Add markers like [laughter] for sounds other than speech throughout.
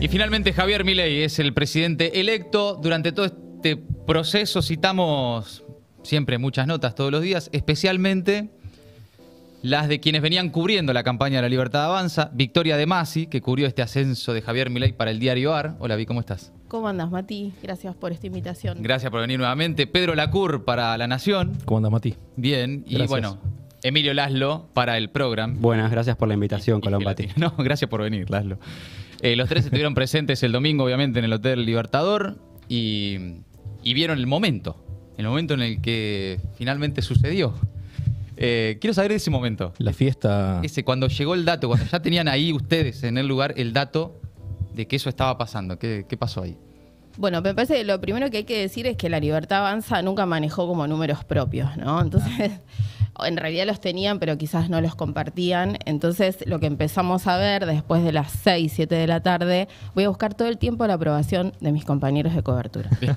Y finalmente Javier Milei es el presidente electo. Durante todo este proceso citamos siempre muchas notas todos los días, especialmente las de quienes venían cubriendo la campaña de la Libertad Avanza, Victoria de Masi, que cubrió este ascenso de Javier Milei para el diario AR. Hola, Vi, ¿cómo estás? ¿Cómo andas, Mati? Gracias por esta invitación. Gracias por venir nuevamente. Pedro Lacour para La Nación. ¿Cómo andas, Mati? Bien, y bueno, Emilio Laszlo para el programa. Buenas, gracias por la invitación, Colón Mati. [laughs] No, gracias por venir, Laslo. Eh, los tres estuvieron presentes el domingo, obviamente, en el Hotel Libertador y, vieron el momento, el momento en el que finalmente sucedió. Eh, quiero saber de ese momento. La fiesta. Ese, cuando llegó el dato, cuando ya tenían ahí ustedes en el lugar el dato de que eso estaba pasando. qué pasó ahí? Bueno, me parece que lo primero que hay que decir es que la Libertad Avanza nunca manejó como números propios, ¿no? Entonces, [laughs] en realidad los tenían, pero quizás no los compartían. Entonces, lo que empezamos a ver después de las 6, 7 de la tarde, voy a buscar todo el tiempo la aprobación de mis compañeros de cobertura. [laughs]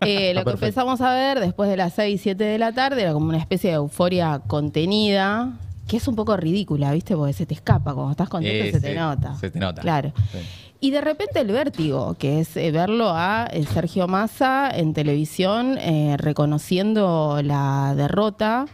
Eh, lo que empezamos a ver después de las 6, 7 de la tarde era como una especie de euforia contenida, que es un poco ridícula, ¿viste? Porque se te escapa, cuando estás contento se, te nota. Se te nota. Claro. Sí. Y de repente el vértigo, que es eh, verlo a eh, Sergio Massa en televisión eh, reconociendo la derrota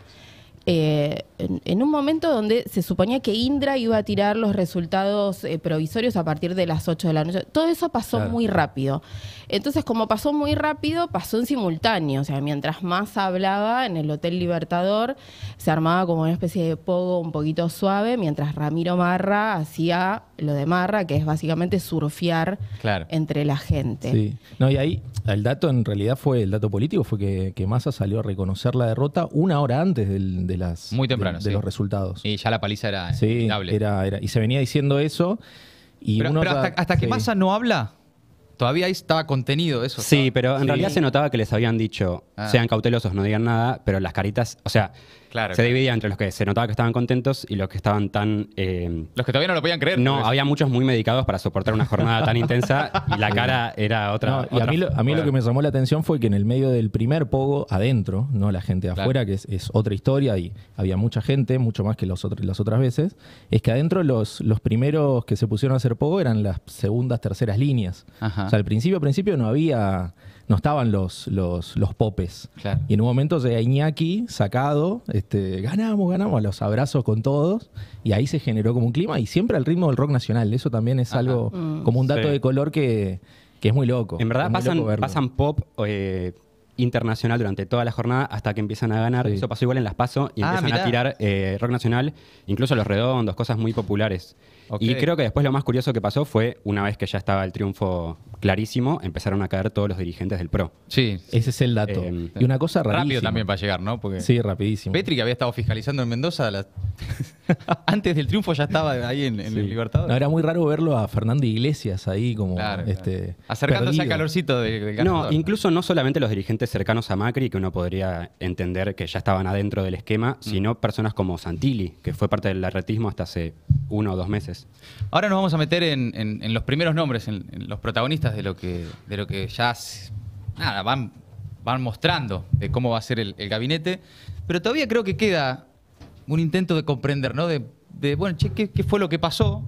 eh, en, un momento donde se suponía que Indra iba a tirar los resultados eh, provisorios a partir de las 8 de la noche. Todo eso pasó muy rápido. Entonces, como pasó muy rápido, pasó en simultáneo. O sea, mientras más hablaba en el Hotel Libertador, se armaba como una especie de pogo un poquito suave, mientras Ramiro Marra hacía lo de Marra, que es básicamente surfear entre la gente. No, y ahí el dato en realidad fue, el dato político fue que, que Massa salió a reconocer la derrota una hora antes de, las, de, los resultados. Y ya la paliza era sí, y se venía diciendo eso. Y pero, hasta, que Massa no habla, Todavía estaba contenido eso. Sí, pero en realidad se notaba que les habían dicho, ah. sean cautelosos, no digan nada, pero las caritas, o sea, se dividía entre los que se notaba que estaban contentos y los que estaban tan... Eh, los que todavía no lo podían creer. No, había muchos muy medicados para soportar una jornada tan intensa y la cara era otra. y a mí, lo, que me llamó la atención fue que en el medio del primer pogo, adentro, no la gente de afuera, que es, otra historia y había mucha gente, mucho más que los las otras veces, es que adentro los, los primeros que se pusieron a hacer pogo eran las segundas, terceras líneas. O sea, al principio, al principio no había no estaban los, los, los popes. Y en un momento de Iñaki, sacado, este, ganamos, ganamos, los abrazos con todos, y ahí se generó como un clima, y siempre al ritmo del rock nacional. Eso también es algo, mm. como un dato de color que, es muy loco. En verdad pasan, pasan pop. Eh, internacional durante toda la jornada hasta que empiezan a ganar. Eso pasó igual en Las Paso y ah, empiezan a tirar eh, rock nacional, incluso los redondos, cosas muy populares. Y creo que después lo más curioso que pasó fue, una vez que ya estaba el triunfo clarísimo, empezaron a caer todos los dirigentes del PRO. Sí. Ese es el dato. Em, y una cosa rarísima. Rápido también para llegar, ¿no? sí, rapidísimo. Petri, que había estado fiscalizando en Mendoza, [laughs] antes del triunfo ya estaba ahí en, el libertador. era muy raro verlo a Fernando Iglesias ahí como... este, Acercándose al calorcito del, No, incluso no solamente los dirigentes cercanos a Macri, que uno podría entender que ya estaban adentro del esquema, mm. sino personas como Santilli, que fue parte del larretismo hasta hace uno o dos meses ahora nos vamos a meter en, los primeros nombres, en, los protagonistas de lo que, ya van, mostrando de cómo va a ser el, gabinete. Pero todavía creo que queda un intento de comprender, ¿no? De, bueno, che, ¿qué, fue lo que pasó?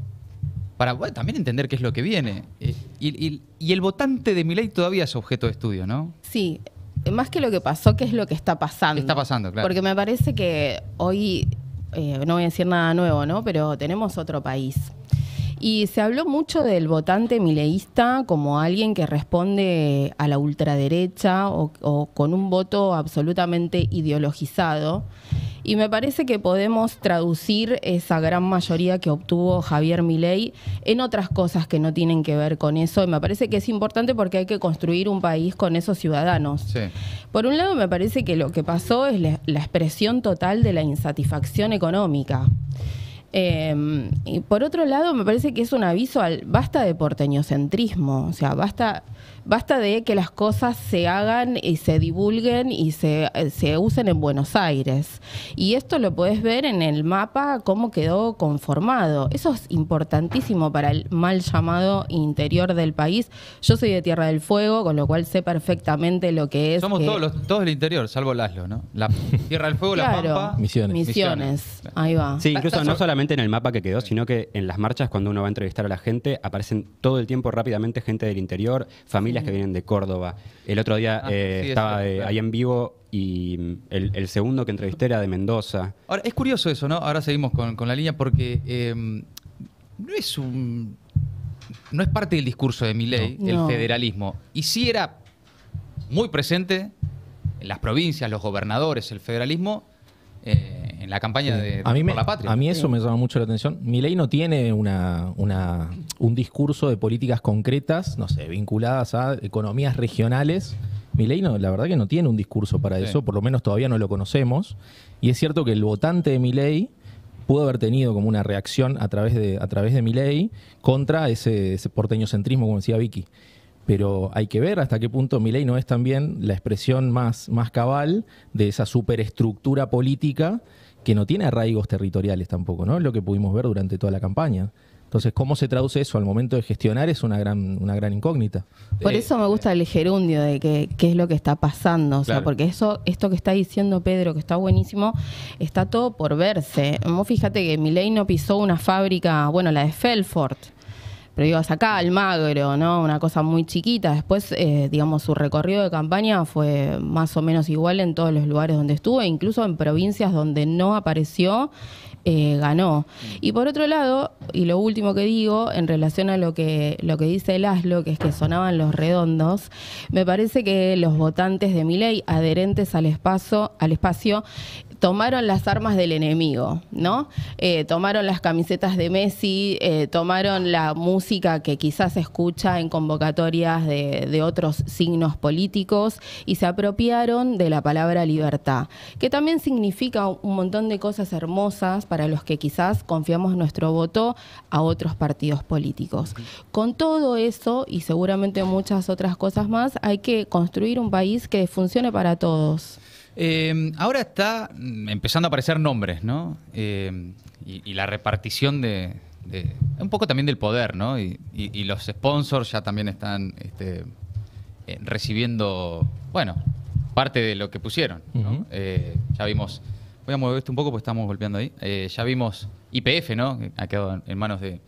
Para también entender qué es lo que viene. Eh, y, el votante de ley todavía es objeto de estudio, ¿no? Sí, más que lo que pasó, qué es lo que está pasando. está pasando, claro. Porque me parece que hoy eh, no voy a decir nada nuevo, ¿no? Pero tenemos otro país y se habló mucho del votante mileísta como alguien que responde a la ultraderecha o, con un voto absolutamente ideologizado. Y me parece que podemos traducir esa gran mayoría que obtuvo Javier Milei en otras cosas que no tienen que ver con eso. Y me parece que es importante porque hay que construir un país con esos ciudadanos. Por un lado, me parece que lo que pasó es la expresión total de la insatisfacción económica. Em, y por otro lado, me parece que es un aviso al basta de porteñocentrismo, o sea, basta, Basta de que las cosas se hagan y se divulguen y se, eh, usen en Buenos Aires. Y esto lo puedes ver en el mapa, cómo quedó conformado. Eso es importantísimo para el mal llamado interior del país. Yo soy de Tierra del Fuego, con lo cual sé perfectamente lo que es. Somos todos, del interior, salvo Laszlo, ¿no? La Tierra del Fuego, la Pampa. Misiones. Misiones. Ahí va. Sí, incluso no solamente en el mapa que quedó, sino que en las marchas, cuando uno va a entrevistar a la gente, aparecen todo el tiempo rápidamente gente del interior, familia que vienen de Córdoba. El otro día ah, eh, estaba eh, ahí en vivo y mm, el, segundo que entrevisté era de Mendoza. Ahora, es curioso eso, ¿no? Ahora seguimos con, la línea porque em, no es un. No es parte del discurso de mi ley, el federalismo. Y sí era muy presente en las provincias, los gobernadores, el federalismo, eh, en la campaña eh, de, a mí la patria. A mí eso me llama mucho la atención. Mi ley no tiene una, un discurso de políticas concretas, no sé, vinculadas a economías regionales. Milei, no, la verdad que no tiene un discurso para eso, por lo menos todavía no lo conocemos. Y es cierto que el votante de mi ley pudo haber tenido como una reacción a través de, a través de Milei contra ese, ese porteño centrismo, como decía Vicky pero hay que ver hasta qué punto Milei no es también la expresión más, más cabal de esa superestructura política que no tiene arraigos territoriales tampoco, ¿no? Lo que pudimos ver durante toda la campaña. Entonces, ¿cómo se traduce eso al momento de gestionar? Es una gran, una gran incógnita. Por eso me gusta el gerundio de qué es lo que está pasando. O sea, porque eso, esto que está diciendo Pedro, que está buenísimo, está todo por verse. Vos fíjate que Milei no pisó una fábrica, bueno, la de Felfort pero ibas acá, al magro, ¿no? Una cosa muy chiquita. Después, eh, digamos, su recorrido de campaña fue más o menos igual en todos los lugares donde estuvo, e incluso en provincias donde no apareció. Eh, ganó. Y por otro lado, y lo último que digo, en relación a lo que, lo que dice Aslo, que es que sonaban los redondos, me parece que los votantes de ley adherentes al espacio, al espacio tomaron las armas del enemigo, ¿no? Eh, tomaron las camisetas de Messi, eh, tomaron la música que quizás se escucha en convocatorias de, de otros signos políticos y se apropiaron de la palabra libertad, que también significa un montón de cosas hermosas para los que quizás confiamos nuestro voto a otros partidos políticos. Con todo eso y seguramente muchas otras cosas más, hay que construir un país que funcione para todos. Em, ahora está mm, empezando a aparecer nombres, ¿no? Em, y, la repartición de, Un poco también del poder, ¿no? Y, los sponsors ya también están este, eh, recibiendo, bueno, parte de lo que pusieron, ¿no? Eh, ya vimos. Voy a mover esto un poco porque estamos golpeando ahí. Eh, ya vimos IPF, ¿no? Ha quedado en manos de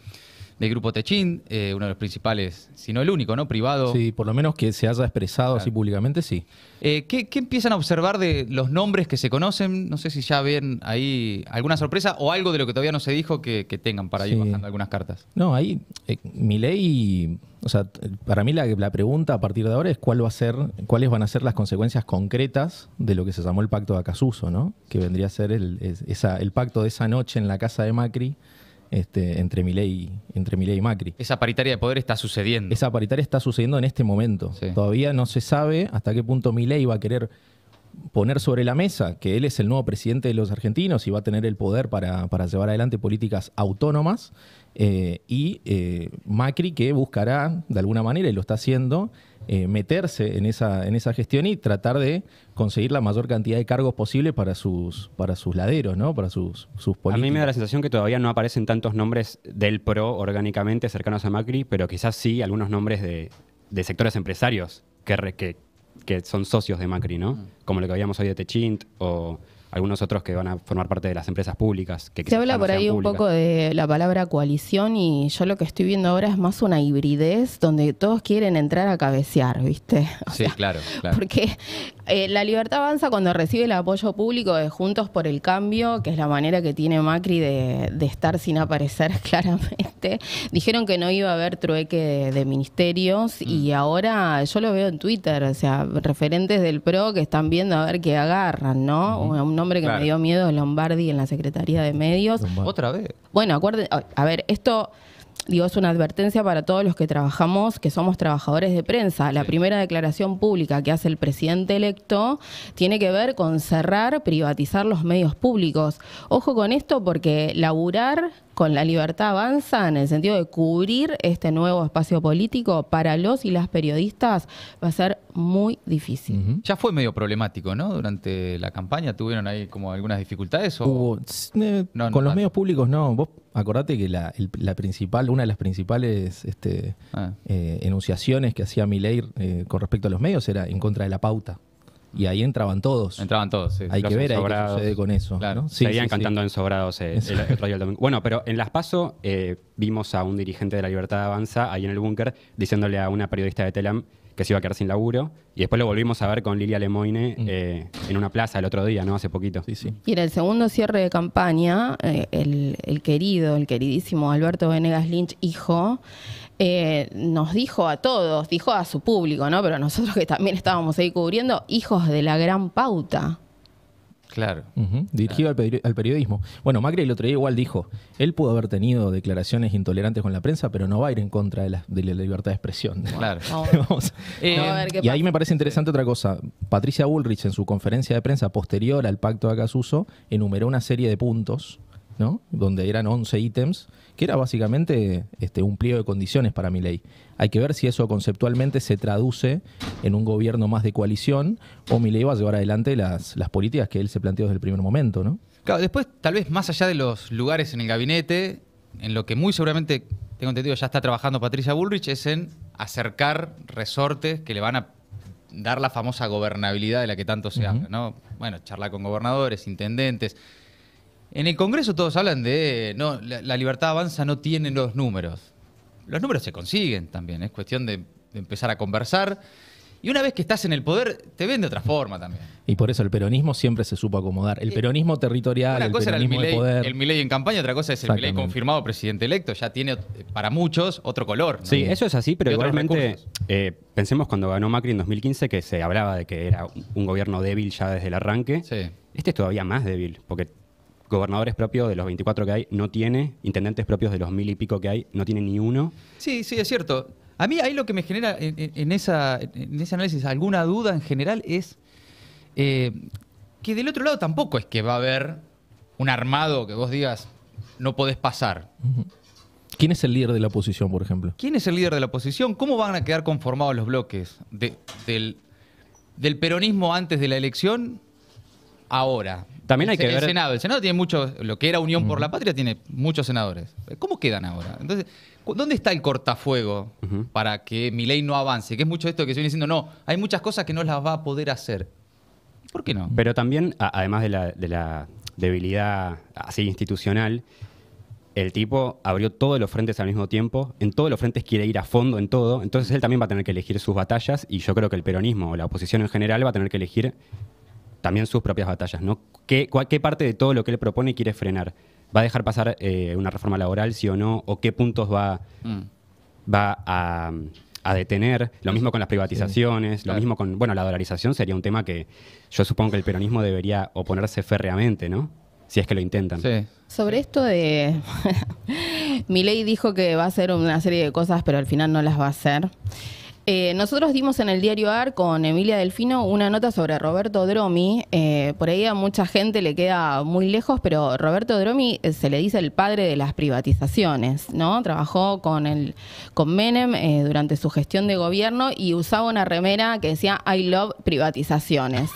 del Grupo Techín, eh, uno de los principales, si no el único, ¿no? Privado. Sí, por lo menos que se haya expresado así públicamente, sí. Eh, ¿qué, empiezan a observar de los nombres que se conocen? No sé si ya ven ahí alguna sorpresa o algo de lo que todavía no se dijo que, tengan para ir bajando algunas cartas. No, ahí eh, mi ley, o sea, para mí la, pregunta a partir de ahora es cuál va a ser, cuáles van a ser las consecuencias concretas de lo que se llamó el pacto de Acasuso, ¿no? Que vendría a ser el, el pacto de esa noche en la casa de Macri este, entre Milei entre Milei y Macri. Esa paritaria de poder está sucediendo. Esa paritaria está sucediendo en este momento. Todavía no se sabe hasta qué punto Milei va a querer poner sobre la mesa que él es el nuevo presidente de los argentinos y va a tener el poder para, llevar adelante políticas autónomas, eh, y eh, Macri que buscará, de alguna manera, y lo está haciendo, eh, meterse en esa, en esa gestión y tratar de conseguir la mayor cantidad de cargos posible para sus, para sus laderos, ¿no? para sus, sus políticos. A mí me da la sensación que todavía no aparecen tantos nombres del PRO orgánicamente cercanos a Macri, pero quizás sí algunos nombres de, sectores empresarios que, que que son socios de Macri, ¿no? Como lo que habíamos hoy de Techint o algunos otros que van a formar parte de las empresas públicas. Que Se habla por ahí un poco de la palabra coalición y yo lo que estoy viendo ahora es más una hibridez donde todos quieren entrar a cabecear, ¿viste? [laughs] sí, claro, claro, Porque eh, la libertad avanza cuando recibe el apoyo público de Juntos por el Cambio, que es la manera que tiene Macri de, estar sin aparecer [laughs] claramente. Dijeron que no iba a haber trueque de, ministerios y mm. ahora yo lo veo en Twitter, o sea, referentes del PRO que están viendo a ver qué agarran, ¿no? hombre que me dio miedo Lombardi en la Secretaría de Medios. Otra vez. Bueno, acuérdense, a ver, esto digo, es una advertencia para todos los que trabajamos, que somos trabajadores de prensa. La primera declaración pública que hace el presidente electo tiene que ver con cerrar, privatizar los medios públicos. Ojo con esto porque laburar con la libertad avanza en el sentido de cubrir este nuevo espacio político para los y las periodistas va a ser muy difícil. Ya fue medio problemático, ¿no? Durante la campaña tuvieron ahí como algunas dificultades eh, con los medios públicos no. Vos acordate que la, principal, una de las principales este, ah. eh, enunciaciones que hacía Mileir eh, con respecto a los medios era en contra de la pauta. Y ahí entraban todos. Entraban todos, sí. Hay que ver ahí qué sucede con eso. seguían cantando en sobrados eh, el, otro domingo. Bueno, pero en Las Paso eh, vimos a un dirigente de la Libertad Avanza ahí en el búnker diciéndole a una periodista de Telam que se iba a quedar sin laburo. Y después lo volvimos a ver con Lilia Lemoine mm. eh, en una plaza el otro día, ¿no? Hace poquito. Y en el segundo cierre de campaña, el, querido, el queridísimo Alberto Venegas Lynch, hijo, eh, nos dijo a todos, dijo a su público, ¿no? Pero nosotros que también estábamos ahí cubriendo, hijos de la gran pauta. Claro. Dirigido Al, periodismo. Bueno, Macri el otro día igual dijo, él pudo haber tenido declaraciones intolerantes con la prensa, pero no va a ir en contra de la, libertad de expresión. Claro. [laughs] Eh, y ahí me parece interesante otra cosa. Patricia Bullrich en su conferencia de prensa posterior al pacto de Acasuso enumeró una serie de puntos donde eran 11 ítems, que era básicamente este, un pliego de condiciones para mi ley. Hay que ver si eso conceptualmente se traduce en un gobierno más de coalición o mi ley va a llevar adelante las, las políticas que él se planteó desde el primer momento. ¿no? Claro, después, tal vez más allá de los lugares en el gabinete, en lo que muy seguramente, tengo entendido, ya está trabajando Patricia Bullrich, es en acercar resortes que le van a dar la famosa gobernabilidad de la que tanto se habla. ¿no? Bueno, charlar con gobernadores, intendentes en el Congreso todos hablan de, no, la, libertad avanza no tienen los números. Los números se consiguen también, es cuestión de empezar a conversar. Y una vez que estás en el poder, te ven de otra forma también. Y por eso el peronismo siempre se supo acomodar. El eh, peronismo territorial, una cosa el peronismo era el Milei en campaña, otra cosa es el Milei confirmado presidente electo. Ya tiene, eh, para muchos, otro color. Sí, eso es así, pero igualmente, eh, pensemos cuando ganó Macri en 2015, que se hablaba de que era un gobierno débil ya desde el arranque. Este es todavía más débil, porque gobernadores propios de los 24 que hay no tiene, intendentes propios de los mil y pico que hay no tiene ni uno. Sí, sí, es cierto. A mí ahí lo que me genera en, esa, en ese análisis alguna duda en general es eh, que del otro lado tampoco es que va a haber un armado que vos digas no podés pasar. ¿Quién es el líder de la oposición, por ejemplo? ¿Quién es el líder de la oposición? ¿Cómo van a quedar conformados los bloques del peronismo antes de la elección ahora? También hay que ver. El Senado, tiene mucho... lo que era Unión por la Patria tiene muchos senadores. ¿Cómo quedan ahora? Entonces, ¿dónde está el cortafuego para que mi ley no avance? Que es mucho esto que se viene diciendo, no, hay muchas cosas que no las va a poder hacer. ¿Por qué no? Pero también, además de la, de la debilidad así institucional, el tipo abrió todos los frentes al mismo tiempo, en todos los frentes quiere ir a fondo en todo, entonces él también va a tener que elegir sus batallas y yo creo que el peronismo o la oposición en general va a tener que elegir también sus propias batallas, ¿no? ¿Qué, parte de todo lo que él propone quiere frenar? ¿Va a dejar pasar eh, una reforma laboral, sí o no? ¿O qué puntos va, mm. va a, detener? Lo mismo con las privatizaciones, lo mismo con, bueno, la dolarización sería un tema que yo supongo que el peronismo debería oponerse férreamente, ¿no? si es que lo intentan. Sobre esto de. [laughs] Mi ley dijo que va a hacer una serie de cosas, pero al final no las va a hacer. Eh, nosotros dimos en el diario AR con Emilia Delfino una nota sobre Roberto Dromi. Eh, por ahí a mucha gente le queda muy lejos, pero Roberto Dromi eh, se le dice el padre de las privatizaciones, ¿no? Trabajó con, el, con Menem eh, durante su gestión de gobierno y usaba una remera que decía I love privatizaciones.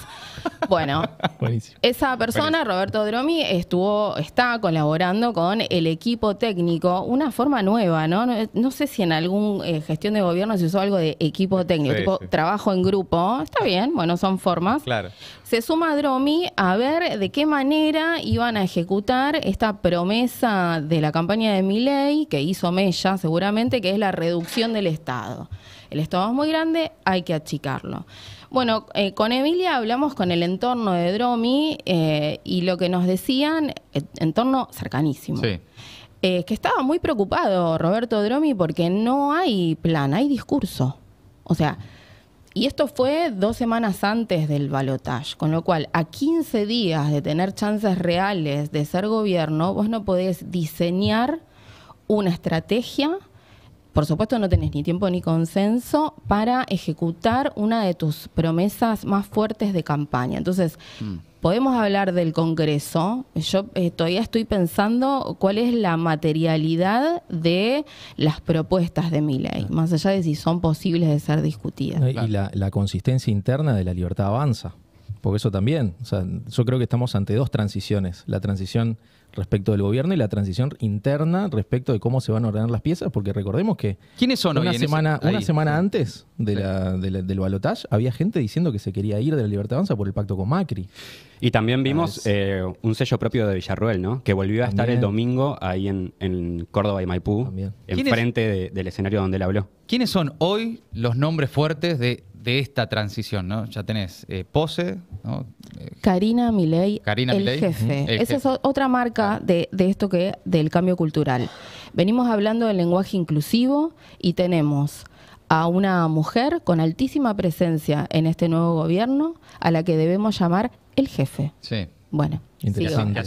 Bueno, [laughs] esa persona, Roberto Dromi, estuvo, está colaborando con el equipo técnico, una forma nueva, ¿no? No, sé si en alguna eh, gestión de gobierno se usó algo de equipo técnico, tipo trabajo en grupo, está bien, bueno, son formas. Claro. Se suma Dromi a ver de qué manera iban a ejecutar esta promesa de la campaña de Miley, que hizo Mella seguramente, que es la reducción del Estado el estado es muy grande, hay que achicarlo. Bueno, eh, con Emilia hablamos con el entorno de Dromi eh, y lo que nos decían, eh, entorno cercanísimo. que estaba muy preocupado Roberto Dromi porque no hay plan, hay discurso. O sea, y esto fue dos semanas antes del balotaje, con lo cual a 15 días de tener chances reales de ser gobierno, vos no podés diseñar una estrategia por supuesto no tenés ni tiempo ni consenso para ejecutar una de tus promesas más fuertes de campaña. Entonces, mm. podemos hablar del Congreso. Yo eh, todavía estoy pensando cuál es la materialidad de las propuestas de mi ley, más allá de si son posibles de ser discutidas. Eh, y la, la consistencia interna de la libertad avanza. Porque eso también, o sea, yo creo que estamos ante dos transiciones. La transición respecto del gobierno y la transición interna respecto de cómo se van a ordenar las piezas, porque recordemos que ¿Quiénes son una semana, una semana antes de la, del balotaje había gente diciendo que se quería ir de la Libertad Avanza por el pacto con Macri. Y también vimos ah, eh, un sello propio de Villarruel, ¿no? Que volvió a estar el domingo ahí en, en Córdoba y Maipú, enfrente del escenario donde él habló. ¿Quiénes son hoy los nombres fuertes de, de esta transición? ¿no? Ya tenés eh, Pose, ¿no? Eh, Karina Milei, Karina Jefe. Esa es otra marca de, esto que del cambio cultural. Venimos hablando del lenguaje inclusivo y tenemos a una mujer con altísima presencia en este nuevo gobierno a la que debemos llamar el jefe. Sí. Bueno, Interesante.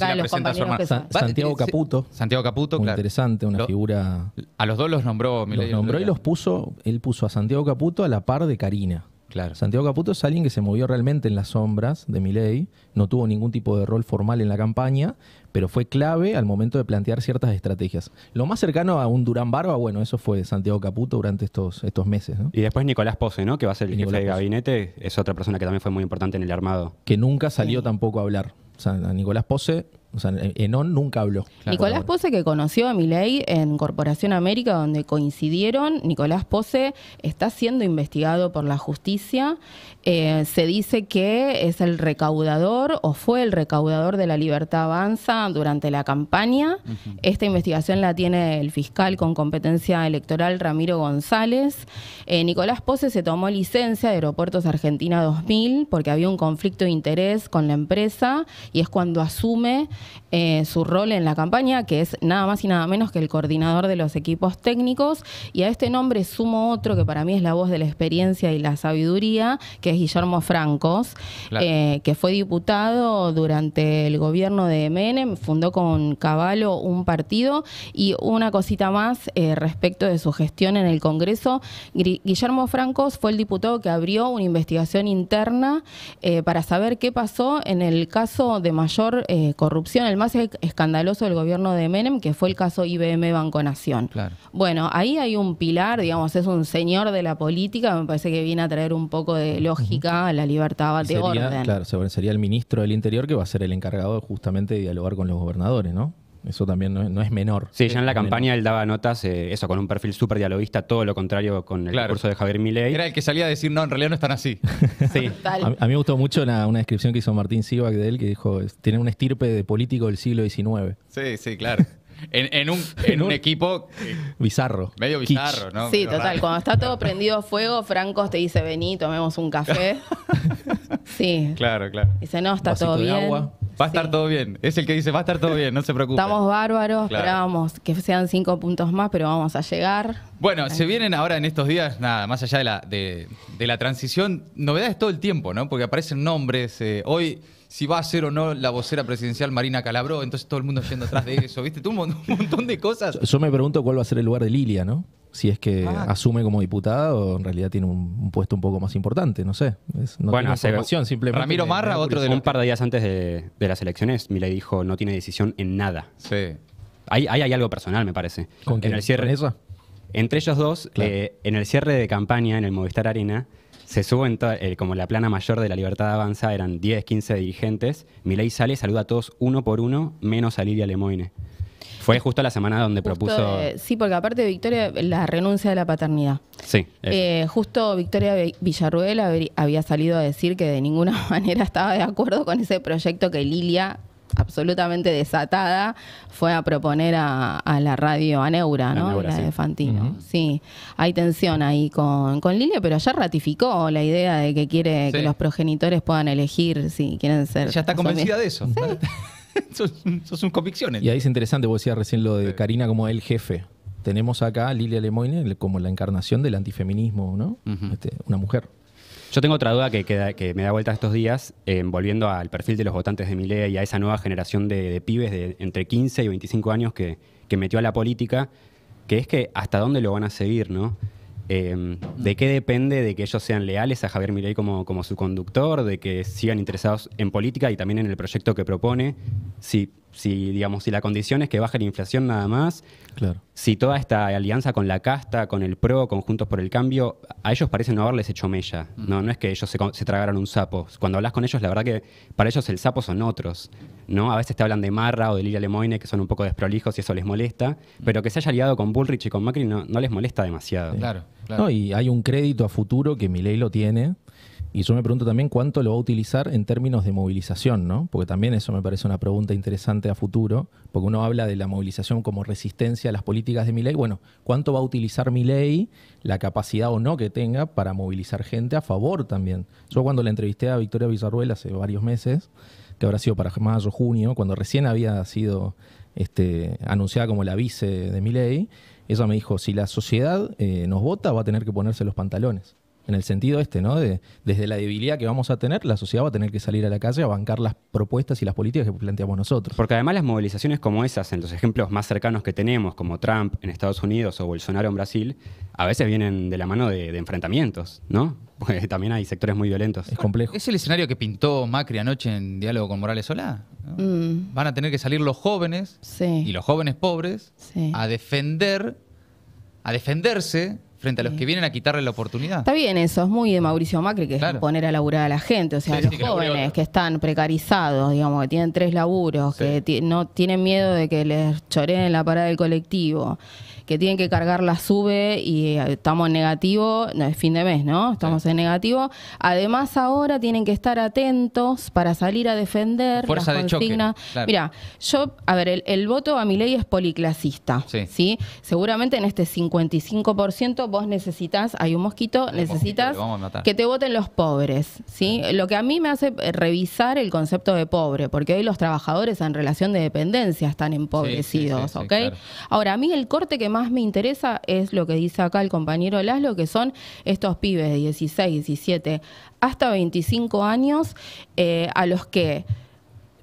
Santiago Caputo. Santiago Caputo, interesante, una figura. A los dos los nombró. Los nombró y los puso, él puso a Santiago Caputo a la par de Karina. Claro. Santiago Caputo es alguien que se movió realmente en las sombras de Miley, no tuvo ningún tipo de rol formal en la campaña, pero fue clave al momento de plantear ciertas estrategias. Lo más cercano a un Durán Barba, bueno, eso fue Santiago Caputo durante estos, estos meses. ¿no? Y después Nicolás Pose, ¿no? que va a ser el jefe de gabinete, es otra persona que también fue muy importante en el armado. Que nunca salió tampoco a hablar a Nicolás Pose nunca habló. Nicolás Pose, que conoció a Milei en Corporación América, donde coincidieron, Nicolás Pose está siendo investigado por la justicia. Eh, se dice que es el recaudador o fue el recaudador de la Libertad Avanza durante la campaña. Esta investigación la tiene el fiscal con competencia electoral Ramiro González. Eh, Nicolás Pose se tomó licencia de Aeropuertos Argentina 2000 porque había un conflicto de interés con la empresa y es cuando asume eh, su rol en la campaña, que es nada más y nada menos que el coordinador de los equipos técnicos. Y a este nombre sumo otro que para mí es la voz de la experiencia y la sabiduría, que es Guillermo Francos, eh, que fue diputado durante el gobierno de Menem, fundó con Caballo un partido. Y una cosita más eh, respecto de su gestión en el Congreso, Guillermo Francos fue el diputado que abrió una investigación interna para saber qué pasó en el caso de mayor corrupción el más escandaloso del gobierno de Menem, que fue el caso IBM Banco Nación. Bueno, ahí hay un pilar, digamos, es un señor de la política, me parece que viene a traer un poco de lógica a la libertad de Claro, sería el ministro del Interior que va a ser el encargado justamente de dialogar con los gobernadores, ¿no? Eso también no es, menor. Sí, ya en la campaña él daba notas, eh, eso, con un perfil súper dialoguista, todo lo contrario con el discurso de Javier Milei. Era el que salía a decir, no, en realidad no están así. [laughs] sí. a, mí me gustó mucho una, descripción que hizo Martín Sivak de él, que dijo, tiene un estirpe de político del siglo XIX. Sí, sí, claro en, un, [laughs] en un equipo eh, bizarro. Medio bizarro, ¿no? Sí, total. Cuando está todo [laughs] prendido a fuego, Franco te dice, vení, tomemos un café. [laughs] sí. Claro, claro. Dice, no, está todo bien. Va a estar todo bien. Es el que dice, va a estar todo bien, no se preocupe. Estamos bárbaros, esperábamos que sean cinco puntos más, pero vamos a llegar. Bueno, se vienen ahora en estos días, nada, más allá de la, de, la transición, novedades todo el tiempo, ¿no? Porque aparecen nombres. Eh, hoy, si va a ser o no la vocera presidencial Marina Calabró, entonces todo el mundo yendo atrás de eso, ¿viste? Tú un, montón de cosas. Yo me pregunto cuál va a ser el lugar de Lilia, ¿no? Si es que ah. asume como diputada o en realidad tiene un, puesto un poco más importante, no sé. Bueno, hace- simplemente. Ramiro Marra, otro de Un par de días antes de, las elecciones, Milei dijo no tiene decisión en nada. Sí. Ahí, hay algo personal, me parece. ¿Con quién? En el cierre. Entre ellos dos, eh, en el cierre de campaña, en el Movistar Arena, se suben eh, como la plana mayor de la libertad avanza, eran 10, 15 dirigentes. Milei sale, saluda a todos uno por uno, menos a Lilia Lemoine. Fue justo la semana donde propuso. Eh, sí, porque aparte de Victoria, la renuncia de la paternidad. Sí. justo Victoria Villarruel había salido a decir que de ninguna [laughs] manera estaba de acuerdo con ese proyecto que Lilia absolutamente desatada, fue a proponer a, la radio Aneura, ¿no? la sí. Sí, hay tensión ahí con, Lilia, pero ya ratificó la idea de que quiere que los progenitores puedan elegir si quieren ser. Ya está convencida de eso. [laughs] Son sus convicciones. Y ahí es interesante, vos decías recién lo de Karina como el jefe. Tenemos acá a Lilia Lemoine como la encarnación del antifeminismo, ¿no? Este, una mujer. Yo tengo otra duda que, me da vuelta estos días, eh, volviendo al perfil de los votantes de Miley y a esa nueva generación de, pibes de entre 15 y 25 años que, metió a la política, que es que hasta dónde lo van a seguir, ¿no? Eh, ¿De qué depende de que ellos sean leales a Javier Milei como, como su conductor, de que sigan interesados en política y también en el proyecto que propone? Si si, digamos, si la condición es que baje la inflación nada más, claro. si toda esta alianza con la casta, con el PRO, con Juntos por el Cambio, a ellos parece no haberles hecho mella. Mm. No, no es que ellos se, tragaran un sapo. Cuando hablas con ellos, la verdad que para ellos el sapo son otros. ¿no? A veces te hablan de Marra o de Lilia Lemoine, que son un poco desprolijos y eso les molesta, mm. pero que se haya aliado con Bullrich y con Macri no, les molesta demasiado. Claro, claro. y hay un crédito a futuro que Milei lo tiene, y yo me pregunto también cuánto lo va a utilizar en términos de movilización, ¿no? Porque también eso me parece una pregunta interesante a futuro, porque uno habla de la movilización como resistencia a las políticas de mi ley. Bueno, ¿cuánto va a utilizar mi ley, la capacidad o no que tenga para movilizar gente a favor también? Yo cuando la entrevisté a Victoria Villarruel hace varios meses, que habrá sido para mayo, junio, cuando recién había sido este, anunciada como la vice de mi ley, ella me dijo, si la sociedad eh, nos vota, va a tener que ponerse los pantalones en el sentido este, ¿no? desde la debilidad que vamos a tener, la sociedad va a tener que salir a la calle a bancar las propuestas y las políticas que planteamos nosotros. Porque además las movilizaciones como esas, en los ejemplos más cercanos que tenemos, como Trump en Estados Unidos o Bolsonaro en Brasil, a veces vienen de la mano de, enfrentamientos, ¿no? [laughs] Porque también hay sectores muy violentos. Es complejo. ¿Es el escenario que pintó Macri anoche en diálogo con Morales Solá? Mm. Van a tener que salir los jóvenes y los jóvenes pobres a defender, a defenderse frente a los que vienen a quitarle la oportunidad. Está bien eso, es muy de Mauricio Macri, que es poner a laburar a la gente, o sea, los jóvenes que están precarizados, digamos, que tienen tres laburos, que no tienen miedo de que les choreen la parada del colectivo, que tienen que cargar la sube y eh, estamos en negativo, no, es fin de mes, ¿no? Estamos en negativo. Además ahora tienen que estar atentos para salir a defender Fuerza las consignas. De Mira, yo, a ver, el, voto a mi ley es policlasista, ¿sí? Seguramente en este 55% vos necesitas, hay un mosquito, necesitas que te voten los pobres, ¿sí? Lo que a mí me hace eh, revisar el concepto de pobre, porque hoy los trabajadores en relación de dependencia están empobrecidos, ¿ok? Ahora, a mí el corte que más me interesa es lo que dice acá el compañero Laszlo, que son estos pibes de 16, 17, hasta 25 años, eh, a los que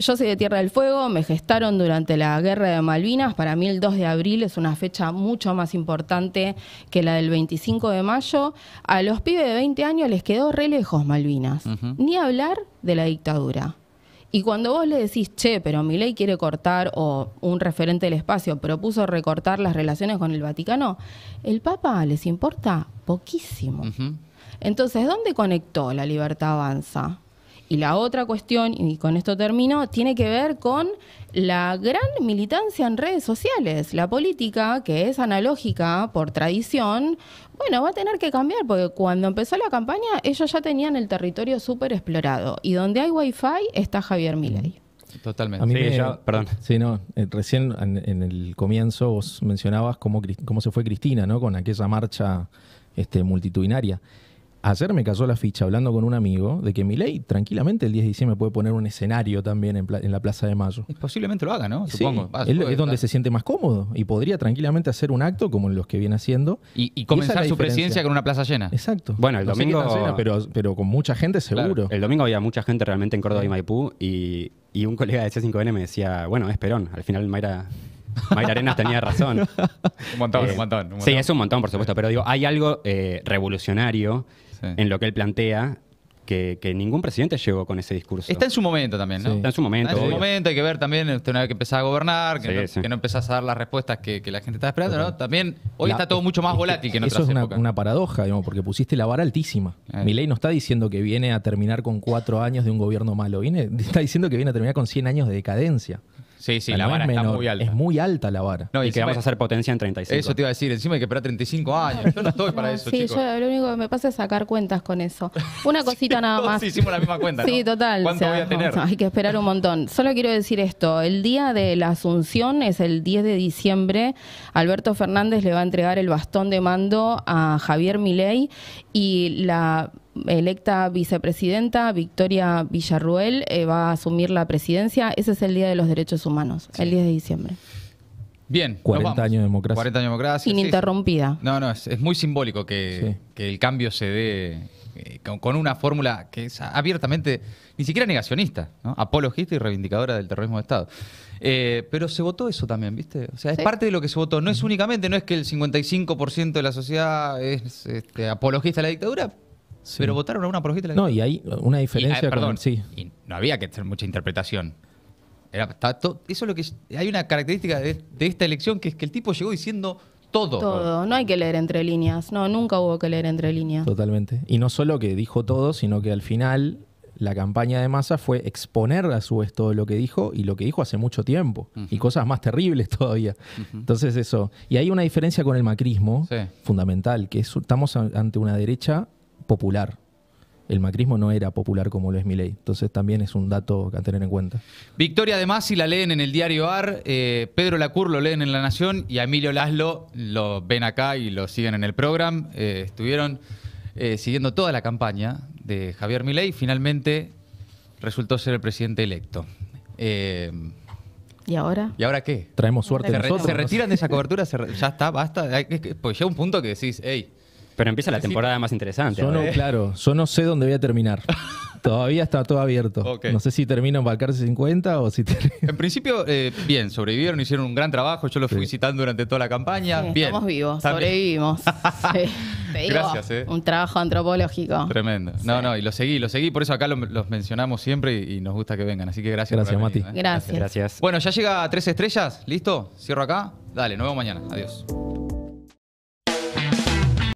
yo soy de Tierra del Fuego, me gestaron durante la Guerra de Malvinas. Para mí el 2 de abril es una fecha mucho más importante que la del 25 de mayo. A los pibes de 20 años les quedó re lejos Malvinas. Ni hablar de la dictadura. Y cuando vos le decís, che, pero mi ley quiere cortar, o un referente del espacio propuso recortar las relaciones con el Vaticano, el Papa les importa poquísimo. Entonces, ¿dónde conectó la libertad avanza? Y la otra cuestión, y con esto termino, tiene que ver con la gran militancia en redes sociales. La política, que es analógica por tradición, bueno, va a tener que cambiar, porque cuando empezó la campaña ellos ya tenían el territorio súper explorado. Y donde hay wifi está Javier Milei. Totalmente. perdón. no, eh, recién en, el comienzo vos mencionabas cómo, cómo se fue Cristina, ¿no? Con aquella marcha este, multitudinaria. Ayer me cayó la ficha hablando con un amigo de que mi ley tranquilamente el 10 de diciembre puede poner un escenario también en, la Plaza de Mayo. Posiblemente lo haga, ¿no? es donde se siente más cómodo y podría tranquilamente hacer un acto como los que viene haciendo. Y, comenzar su presidencia con una plaza llena. Exacto. Bueno, el domingo... pero, pero con mucha gente seguro. El domingo había mucha gente realmente en Córdoba y Maipú y, un colega de C5N me decía, bueno, es Perón. Al final Mayra... Mayra Arenas tenía razón. [laughs] Eh, un, montón, un, montón, Sí, es un montón, por supuesto, pero digo, hay algo eh, revolucionario en lo que él plantea, que, ningún presidente llegó con ese discurso. Está en su momento también, ¿no? Está en su momento. en su momento, hay que ver también, usted una vez que empezás a gobernar, que, no, empezás a dar las respuestas que, la gente está esperando, ¿no? También hoy está todo mucho más volátil que en otras Eso es una, paradoja, porque pusiste la vara altísima. Mi ley no está diciendo que viene a terminar con cuatro años de un gobierno malo, viene, [laughs] está diciendo que viene a terminar con 100 años de decadencia. Sí, sí, ah, la, vara es está muy alta. Es muy alta la vara. No, y, que vamos a hacer potencia en 35. Eso te iba a decir, encima hay que esperar 35 años. Yo no estoy para eso, sí, yo lo único que me pasa es sacar cuentas con eso. [laughs] Una cosita nada más. Sí, hicimos la misma cuenta. sí, total. ¿Cuánto voy a tener? hay que esperar un montón. Solo quiero decir esto. El día de la Asunción es el 10 de diciembre. Alberto Fernández le va a entregar el bastón de mando a Javier Milei y la electa vicepresidenta, Victoria Villarruel, eh, va a asumir la presidencia. Ese es el Día de los Derechos Humanos, el 10 de diciembre. Bien, 40 años de democracia. 40 años Ininterrumpida. No, no, es, muy simbólico que, el cambio se dé eh, con, una fórmula que es abiertamente, ni siquiera negacionista, apologista y reivindicadora del terrorismo de Estado. Eh, pero se votó eso también, ¿viste? O sea, es parte de lo que se votó. No es únicamente, no es que el 55% de la sociedad es este, apologista a la dictadura, pero votaron a una por No, y hay una ah, diferencia. perdón, sí. no había que hacer mucha interpretación. Era, eso lo que. Hay una característica de, esta elección que es que el tipo llegó diciendo. Todo. Todo, no hay que leer entre líneas, no, nunca hubo que leer entre líneas. Totalmente. Y no solo que dijo todo, sino que al final la campaña de masa fue exponer a su vez todo lo que dijo y lo que dijo hace mucho tiempo y cosas más terribles [laughs] todavía. Entonces eso. Y hay una diferencia con el macrismo fundamental, que estamos ante una derecha popular. El macrismo no era popular como lo es Milei. Entonces también es un dato a tener en cuenta. Victoria, además, si la leen en el diario AR, eh, Pedro Lacour lo leen en La Nación y a Emilio Laszlo lo ven acá y lo siguen en el programa. Eh, estuvieron eh, siguiendo toda la campaña de Javier Milei. Finalmente resultó ser el presidente electo. ¿Y ahora? ¿Y ahora qué? Traemos suerte. Se, se retiran de esa cobertura, ya está, basta. pues llega un punto que decís, hey, pero empieza la temporada más interesante. no, claro, yo no sé dónde voy a terminar. [laughs] Todavía está todo abierto. No sé si termino en Balcarce 50 o si termino... En principio, eh, bien, sobrevivieron, hicieron un gran trabajo. Yo los fui visitando durante toda la campaña. bien. Estamos vivos, sobrevivimos. [laughs] Gracias, eh. Un trabajo antropológico. Tremendo. No, no, y lo seguí, lo seguí. Por eso acá los mencionamos siempre y, nos gusta que vengan. Así que gracias. Gracias, Mati. Eh. gracias. gracias. Bueno, ya llega a tres estrellas. ¿Listo? Cierro acá. Dale, nos vemos mañana. Adiós.